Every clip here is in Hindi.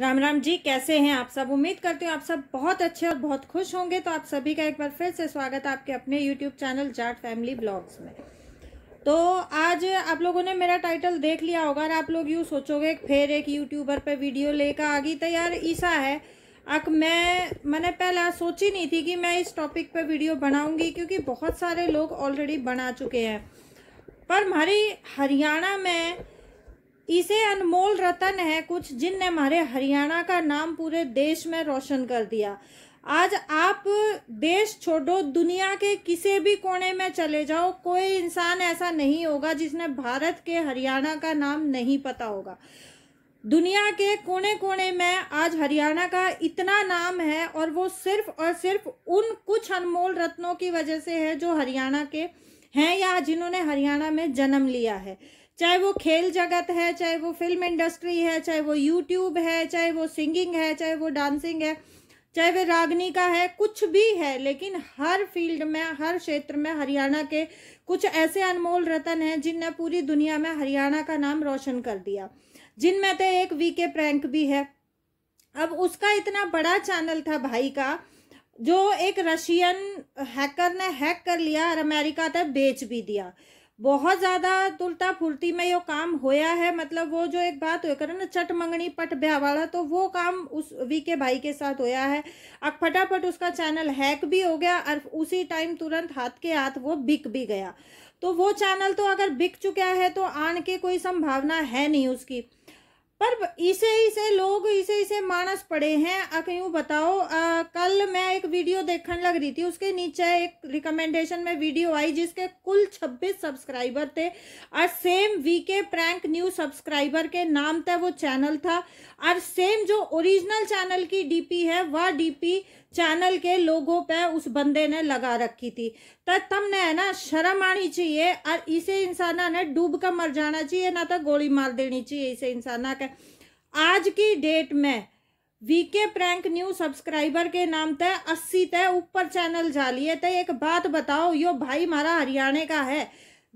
राम राम जी कैसे हैं आप सब उम्मीद करती हूँ आप सब बहुत अच्छे और बहुत खुश होंगे तो आप सभी का एक बार फिर से स्वागत है आपके अपने YouTube channel Jat family blogs में तो आज आप लोगों ने मेरा टाइटल देख लिया होगा और आप लोग यूँ सोचोगे फिर एक यूट्यूबर पर वीडियो लेकर आ गई तो यार ईसा है अक मैं मैंने पहले सोची नहीं थी कि मैं इस टॉपिक पर वीडियो बनाऊँगी क्योंकि बहुत सारे लोग ऑलरेडी बना चुके हैं पर हमारी हरियाणा में इसे अनमोल रतन है कुछ जिनने हमारे हरियाणा का नाम पूरे देश में रोशन कर दिया आज आप देश छोड़ो दुनिया के किसी भी कोने में चले जाओ कोई इंसान ऐसा नहीं होगा जिसने भारत के हरियाणा का नाम नहीं पता होगा दुनिया के कोने कोने में आज हरियाणा का इतना नाम है और वो सिर्फ और सिर्फ उन कुछ अनमोल रत्नों की वजह से है जो हरियाणा के हैं या जिन्होंने हरियाणा में जन्म लिया है चाहे वो खेल जगत है चाहे वो फिल्म इंडस्ट्री है चाहे वो यूट्यूब है चाहे वो सिंगिंग है चाहे वो डांसिंग है चाहे वे रागनी का है कुछ भी है लेकिन हर फील्ड में हर क्षेत्र में हरियाणा के कुछ ऐसे अनमोल रतन हैं जिनने पूरी दुनिया में हरियाणा का नाम रोशन कर दिया जिनमें तो एक वी के प्रैंक भी है अब उसका इतना बड़ा चैनल था भाई का जो एक रशियन हैकर ने हैक कर लिया और अमेरिका तक बेच भी दिया बहुत ज़्यादा तुलता फुलती में यो काम होया है मतलब वो जो एक बात हो करे ना चट मंगनी पट वाला तो वो काम उस वी के भाई के साथ होया है अब फटाफट उसका चैनल हैक भी हो गया और उसी टाइम तुरंत हाथ के हाथ वो बिक भी गया तो वो चैनल तो अगर बिक चुका है तो आन के कोई संभावना है नहीं उसकी पर इसे इसे लोग इसे इसे मानस पड़े हैं क्यों बताओ आ, कल मैं एक वीडियो देखने लग रही थी उसके नीचे एक रिकमेंडेशन में वीडियो आई जिसके कुल 26 सब्सक्राइबर थे और same VK prank new subscriber के नाम था वो चैनल था और सेम जो ओरिजिनल चैनल की डीपी है वह डीपी चैनल के लोगों पे उस बंदे ने लगा रखी थी तो तमने है ना शर्म आनी चाहिए और इसे इंसाना ने डूब कर मर जाना चाहिए ना तो गोली मार देनी चाहिए इसे इंसाना के आज की डेट में वीके प्रैंक न्यूज सब्सक्राइबर के नाम तय अस्सी तय ऊपर चैनल जा लिए तय एक बात बताओ यो भाई मारा हरियाणा का है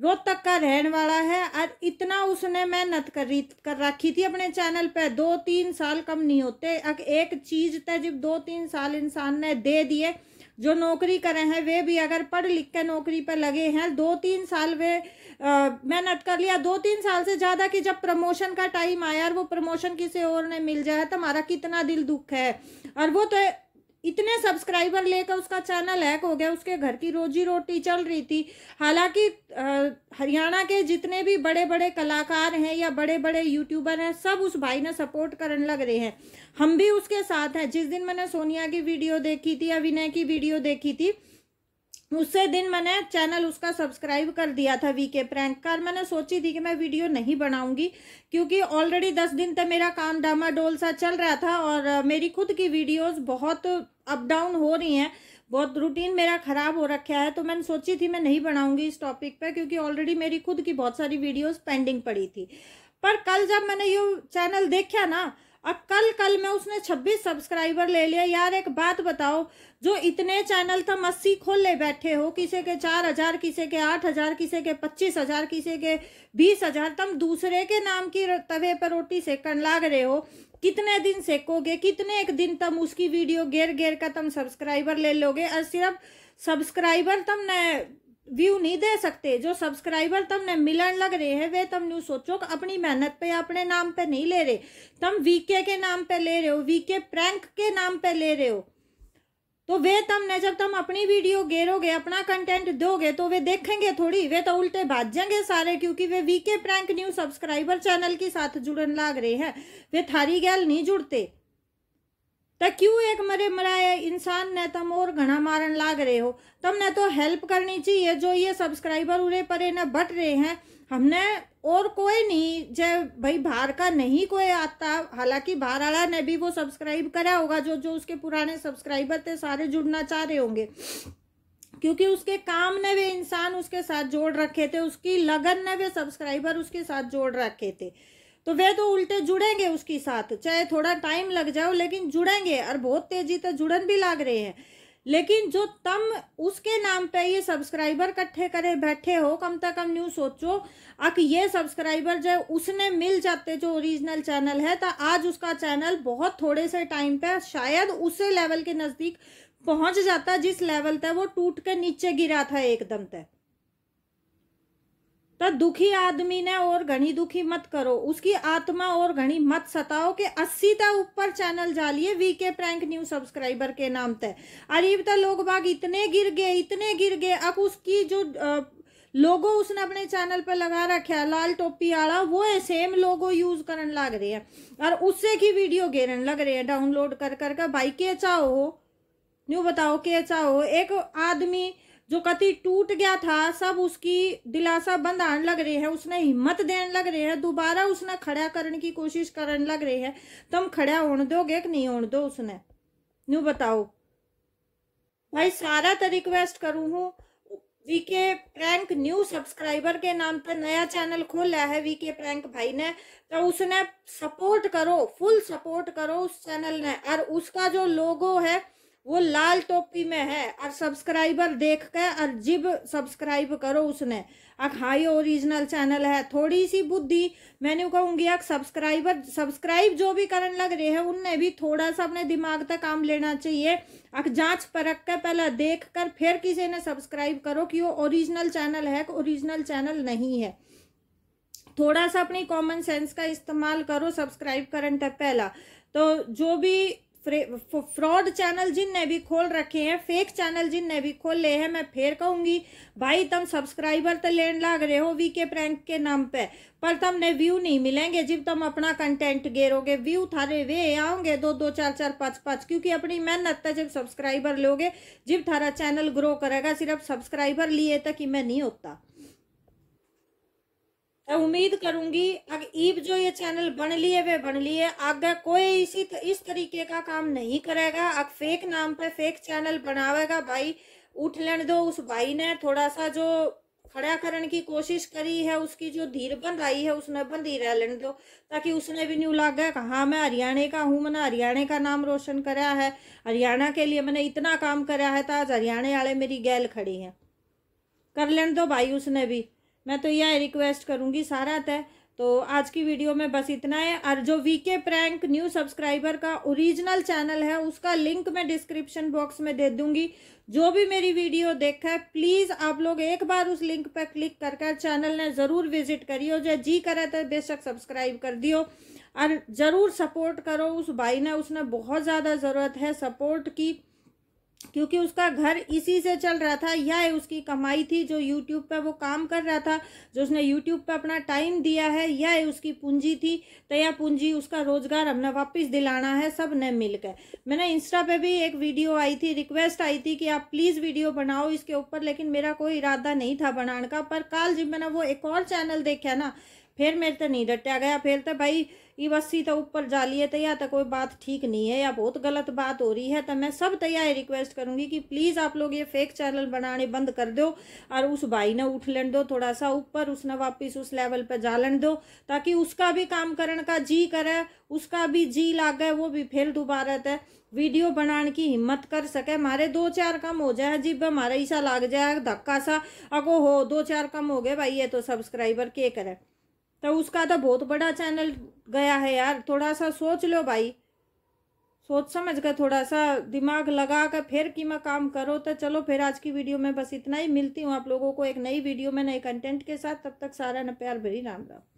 रोहतक का रहने वाला है और इतना उसने मेहनत कर रही कर रखी थी अपने चैनल पे दो तीन साल कम नहीं होते एक चीज़ तो जब दो तीन साल इंसान ने दे दिए जो नौकरी करे हैं वे भी अगर पढ़ लिख कर नौकरी पर लगे हैं दो तीन साल वे मेहनत कर लिया दो तीन साल से ज़्यादा कि जब प्रमोशन का टाइम आया और वो प्रमोशन किसी और ने मिल जाए तो हमारा कितना दिल दुख है और वो तो इतने सब्सक्राइबर लेकर उसका चैनल हैक हो गया उसके घर की रोजी रोटी चल रही थी हालांकि हरियाणा के जितने भी बड़े बड़े कलाकार हैं या बड़े बड़े यूट्यूबर हैं सब उस भाई ने सपोर्ट करने लग रहे हैं हम भी उसके साथ हैं जिस दिन मैंने सोनिया की वीडियो देखी थी या विनय की वीडियो देखी थी उससे दिन मैंने चैनल उसका सब्सक्राइब कर दिया था वीके प्रैंक कार मैंने सोची थी कि मैं वीडियो नहीं बनाऊंगी क्योंकि ऑलरेडी दस दिन तक मेरा काम डामाडोल सा चल रहा था और मेरी खुद की वीडियोस बहुत अप डाउन हो रही हैं बहुत रूटीन मेरा ख़राब हो रखा है तो मैंने सोची थी मैं नहीं बनाऊंगी इस टॉपिक पर क्योंकि ऑलरेडी मेरी खुद की बहुत सारी वीडियोज़ पेंडिंग पड़ी थी पर कल जब मैंने ये चैनल देखा ना अब कल कल में उसने 26 सब्सक्राइबर ले लिया यार एक बात बताओ जो इतने चैनल तुम अस्सी खोल ले बैठे हो किसी के चार हजार किसी के आठ हजार किसी के पच्चीस हजार किसी के बीस हजार तुम दूसरे के नाम की तवे पर रोटी सेकन लाग रहे हो कितने दिन सेकोगे कितने एक दिन तुम उसकी वीडियो घेर घेर का तुम सब्सक्राइबर ले लोगे और सिर्फ सब्सक्राइबर तुम व्यू नहीं दे सकते जो सब्सक्राइबर तुमने मिलन लग रहे हैं वे तुम न्यू सोचो कि अपनी मेहनत पे अपने नाम पे नहीं ले रहे तुम वीके के नाम पे ले रहे हो वीके प्रैंक के नाम पे ले रहे हो तो वे तुमने जब तुम अपनी वीडियो गेरोगे अपना कंटेंट दोगे तो वे देखेंगे थोड़ी वे तो उल्टे भाग जाएंगे सारे क्योंकि वे VK prank new subscriber channel के साथ जुड़न लाग रहे हैं वे थारी गैल नहीं जुड़ते क्यों एक मरे मराए इंसान ने तुम और घना मारन लाग रहे हो तुमने तो हेल्प करनी चाहिए जो ये सब्सक्राइबर उरे परे न बट रहे हैं हमने और कोई नहीं जय भाई बाहर का नहीं कोई आता हालांकि बाहर वाला ने भी वो सब्सक्राइब करा होगा जो जो उसके पुराने सब्सक्राइबर थे सारे जुड़ना चाह रहे होंगे क्योंकि उसके काम ने वे इंसान उसके साथ जोड़ रखे थे उसकी लगन ने वे सब्सक्राइबर उसके साथ जोड़ रखे थे तो वे तो उल्टे जुड़ेंगे उसके साथ चाहे थोड़ा टाइम लग जाओ लेकिन जुड़ेंगे और बहुत तेजी से जुड़न भी लाग रहे हैं लेकिन जो तम उसके नाम पे ये सब्सक्राइबर इकट्ठे करे बैठे हो कम से कम न्यू सोचो अक ये सब्सक्राइबर जो उसने मिल जाते जो ओरिजिनल चैनल है तो आज उसका चैनल बहुत थोड़े से टाइम पे शायद उसे लेवल के नज़दीक पहुंच जाता जिस लेवल तक वो टूट के नीचे गिरा था एकदम तक तो दुखी आदमी ने और घनी दुखी मत करो उसकी आत्मा और घनी मत सताओ के अस्सी तक ऊपर चैनल जालिए V K prank new subscriber के नाम ते अरीब तो लोग बाग इतने गिर गए इतने गिर गए अब उसकी जो लोगो उसने अपने चैनल पर लगा रखा है लाल टोपी वाला वो है सेम लोगो यूज करन लग रहे हैं और उससे की वीडियो घेरन लग रहे हैं डाउनलोड कर कर भाई के चाहो न्यू बताओ के चाहो एक आदमी जो कति टूट गया था सब उसकी दिलासा बंद आने लग रही है उसने हिम्मत देने लग रही है दोबारा उसने खड़ा करने की कोशिश करने लग रही है तुम खड़ा होने दोगे कि नहीं होने दो उसने न्यू बताओ भाई सारा तो रिक्वेस्ट करूँ हूँ वीके प्रैंक न्यू सब्सक्राइबर के नाम पर नया चैनल खोला है वीके प्रैंक भाई ने तो उसने सपोर्ट करो फुल सपोर्ट करो उस चैनल ने और उसका जो लोगो है वो लाल टोपी में है और सब्सक्राइबर देख कर और जिब सब्सक्राइब करो उसने अख हाई ओरिजिनल चैनल है थोड़ी सी बुद्धि मैंने कहूँगी अख सब्सक्राइबर सब्सक्राइब जो भी करने लग रहे हैं उनने भी थोड़ा सा अपने दिमाग तक काम लेना चाहिए अख जांच परख कर पहले देख कर फिर किसी ने सब्सक्राइब करो कि वो ओरिजिनल चैनल है कि ओरिजिनल चैनल नहीं है थोड़ा सा अपनी कॉमन सेंस का इस्तेमाल करो सब्सक्राइब करने तक पहला तो जो भी फ्रॉड चैनल जिन ने भी खोल रखे हैं फेक चैनल जिन ने भी खोल ले हैं मैं फिर कहूंगी भाई तुम सब्सक्राइबर तो लेन लाग रहे हो वी के प्रैंक के नाम पे पर तुमने व्यू नहीं मिलेंगे जब तुम अपना कंटेंट गेरोगे व्यू थारे वे आओगे दो दो चार चार पाँच पाँच क्योंकि अपनी मेहनत तक जब सब्सक्राइबर लोगे जब थारा चैनल ग्रो करेगा सिर्फ सब्सक्राइबर लिए तक तो ही मैं नहीं होता तो उम्मीद करूंगी अब ईब जो ये चैनल बन लिए वे बन लिए आगे कोई इसी इस तरीके का काम नहीं करेगा अब फेक नाम पे फेक चैनल बनावेगा भाई उठ लेन दो उस भाई ने थोड़ा सा जो खड़ा करने की कोशिश करी है उसकी जो धीर बन आई है उसने बंद ही रह लेने दो ताकि उसने भी न्यू लगे गया हाँ मैं हरियाणा का हूँ मैंने हरियाणा का नाम रोशन कराया है हरियाणा के लिए मैंने इतना काम कराया है तो आज हरियाणा वाले मेरी गैल खड़ी है कर लेने दो भाई उसने भी मैं तो यह रिक्वेस्ट करूँगी सारा तय तो आज की वीडियो में बस इतना है और जो वीके प्रैंक न्यू सब्सक्राइबर का ओरिजिनल चैनल है उसका लिंक मैं डिस्क्रिप्शन बॉक्स में दे दूंगी जो भी मेरी वीडियो देखा है प्लीज़ आप लोग एक बार उस लिंक पर क्लिक कर कर चैनल ने ज़रूर विजिट करियो जो जी करा तो बेशक सब्सक्राइब कर दियो और ज़रूर सपोर्ट करो उस भाई ने उसने बहुत ज़्यादा ज़रूरत है सपोर्ट की क्योंकि उसका घर इसी से चल रहा था यह उसकी कमाई थी जो यूट्यूब पर वो काम कर रहा था जो उसने यूट्यूब पर अपना टाइम दिया है यह उसकी पूंजी थी तो यह पूंजी उसका रोज़गार हमने वापस दिलाना है सब ने मिलकर मैंने इंस्टा पे भी एक वीडियो आई थी रिक्वेस्ट आई थी कि आप प्लीज़ वीडियो बनाओ इसके ऊपर लेकिन मेरा कोई इरादा नहीं था बनाने का पर कल जब मैंने वो एक और चैनल देखा ना फिर मेरे तो नहीं डटा गया फिर तो भाई ये बस्सी तो ऊपर जा लिए तो या तो कोई बात ठीक नहीं है या बहुत गलत बात हो रही है तो मैं सब तैयार रिक्वेस्ट करूँगी कि प्लीज़ आप लोग ये फेक चैनल बनाने बंद कर दो और उस भाई ने उठ लेन दो थोड़ा सा ऊपर उसने वापस उस लेवल पर जालन दो ताकि उसका भी काम करने का जी करे उसका भी जी लागे वो भी फिर दोबारा तो वीडियो बनाने की हिम्मत कर सके हमारे दो चार कम हो जाए जिब हमारा ऐसा लाग जाए धक्का सा अगो हो दो चार कम हो गए भाई ये तो सब्सक्राइबर के करे तो उसका तो बहुत बड़ा चैनल गया है यार थोड़ा सा सोच लो भाई सोच समझ कर थोड़ा सा दिमाग लगा कर फिर कि मैं काम करो तो चलो फिर आज की वीडियो में बस इतना ही मिलती हूँ आप लोगों को एक नई वीडियो में नए कंटेंट के साथ तब तक सारा न प्यार भरी राम राम